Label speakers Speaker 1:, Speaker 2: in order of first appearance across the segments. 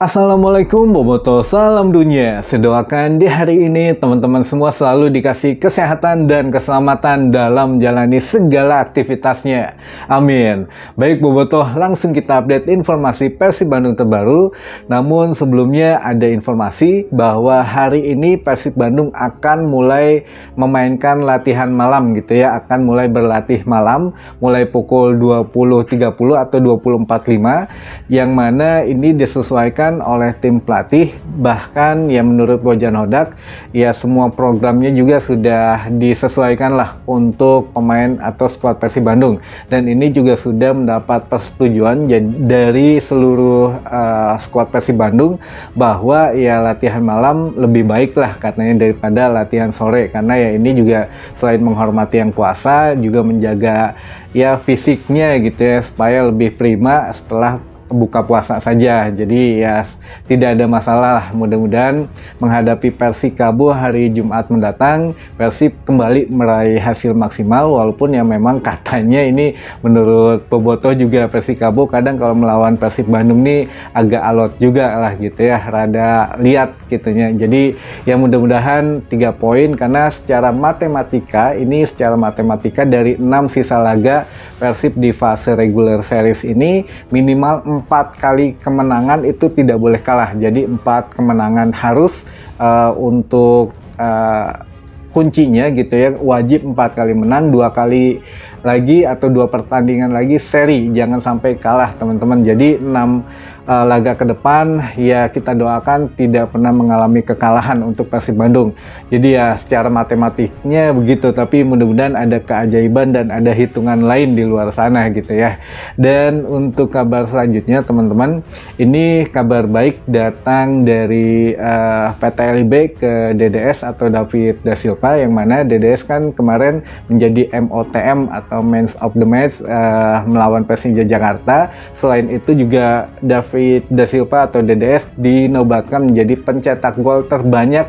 Speaker 1: Assalamualaikum Boboto, salam dunia. Sedoakan di hari ini teman-teman semua selalu dikasih kesehatan dan keselamatan dalam menjalani segala aktivitasnya. Amin. Baik Boboto, langsung kita update informasi Persib Bandung terbaru. Namun sebelumnya ada informasi bahwa hari ini Persib Bandung akan mulai memainkan latihan malam gitu ya, akan mulai berlatih malam mulai pukul 20.30 atau 20.45 yang mana ini disesuaikan dilakukan oleh tim pelatih bahkan ya menurut Bojan Hodak ya semua programnya juga sudah disesuaikan lah untuk pemain atau skuad Persib Bandung dan ini juga sudah mendapat persetujuan dari seluruh uh, eh, skuad Persib Bandung bahwa ya latihan malam lebih baik lah katanya daripada latihan sore karena ya ini juga selain menghormati yang kuasa juga menjaga ya fisiknya gitu ya supaya lebih prima setelah buka puasa saja. Jadi ya tidak ada masalah. Mudah-mudahan menghadapi Persib Kabu hari Jumat mendatang, Persib kembali meraih hasil maksimal walaupun ya memang katanya ini menurut Boboto juga Persib Kabu kadang kalau melawan Persib Bandung nih agak alot juga lah gitu ya, rada lihat gitunya. Jadi ya mudah-mudahan tiga poin karena secara matematika ini secara matematika dari enam sisa laga Persib di fase regular series ini minimal empat kali kemenangan itu tidak boleh kalah. Jadi empat kemenangan harus uh, untuk uh, kuncinya gitu ya wajib empat kali menang, dua kali lagi atau dua pertandingan lagi seri jangan sampai kalah teman-teman jadi 6 uh, eh, laga ke depan ya kita doakan tidak pernah mengalami kekalahan untuk Persib Bandung jadi ya secara matematiknya begitu tapi mudah-mudahan ada keajaiban dan ada hitungan lain di luar sana gitu ya dan untuk kabar selanjutnya teman-teman ini kabar baik datang dari uh, eh, PT LIB ke DDS atau David dasilpa yang mana DDS kan kemarin menjadi MOTM atau uh, man of the match uh, melawan Persija Jakarta. Selain itu juga David Da Silva atau DDS dinobatkan menjadi pencetak gol terbanyak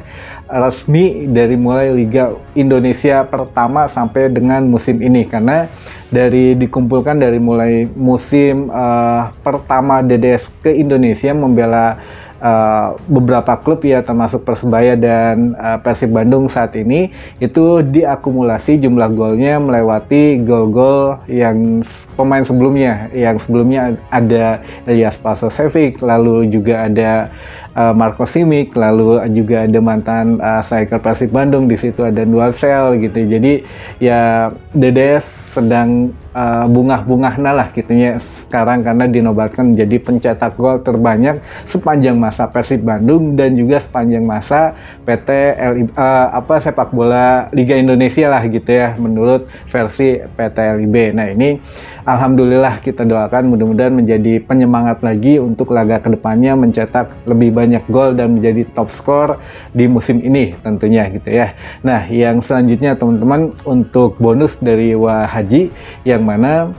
Speaker 1: resmi dari mulai Liga Indonesia pertama sampai dengan musim ini karena dari dikumpulkan dari mulai musim uh, pertama DDS ke Indonesia membela Eh, beberapa klub ya termasuk Persebaya dan uh, Persib Bandung saat ini itu diakumulasi jumlah golnya melewati gol-gol yang pemain sebelumnya yang sebelumnya ada Elias Pasosevic lalu juga ada uh, Marco Simic lalu juga ada mantan uh, striker Persib Bandung di situ ada Nuarsel gitu jadi ya Dedes sedang uh, eh, bunga nah lah gitunya sekarang karena dinobatkan menjadi pencetak gol terbanyak sepanjang masa Persib Bandung dan juga sepanjang masa PT l uh, apa sepak bola Liga Indonesia lah gitu ya menurut versi PT LIB. Nah ini alhamdulillah kita doakan mudah-mudahan menjadi penyemangat lagi untuk laga kedepannya mencetak lebih banyak gol dan menjadi top skor di musim ini tentunya gitu ya. Nah yang selanjutnya teman-teman untuk bonus dari Wahaji yang yang mana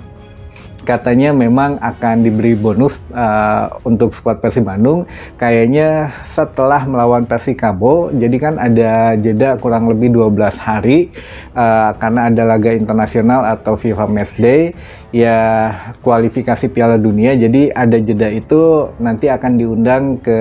Speaker 1: katanya memang akan diberi bonus uh, untuk skuad Persib Bandung kayaknya setelah melawan Persikabo jadi kan ada jeda kurang lebih 12 hari uh, karena ada laga internasional atau FIFA Match Day ya kualifikasi Piala Dunia jadi ada jeda itu nanti akan diundang ke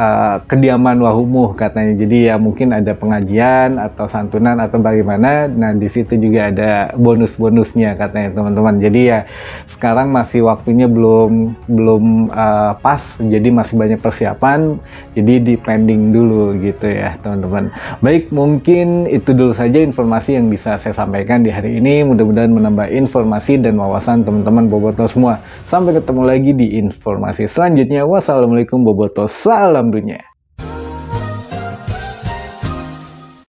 Speaker 1: Eh, kediaman Wahumuh katanya. Jadi ya mungkin ada pengajian atau santunan atau bagaimana. Nah di situ juga ada bonus-bonusnya katanya teman-teman. Jadi ya sekarang masih waktunya belum belum uh, pas. Jadi masih banyak persiapan. Jadi depending dulu gitu ya teman-teman. Baik mungkin itu dulu saja informasi yang bisa saya sampaikan di hari ini. Mudah-mudahan menambah informasi dan wawasan teman-teman Boboto semua. Sampai ketemu lagi di informasi selanjutnya. Wassalamualaikum Boboto. Salam dunia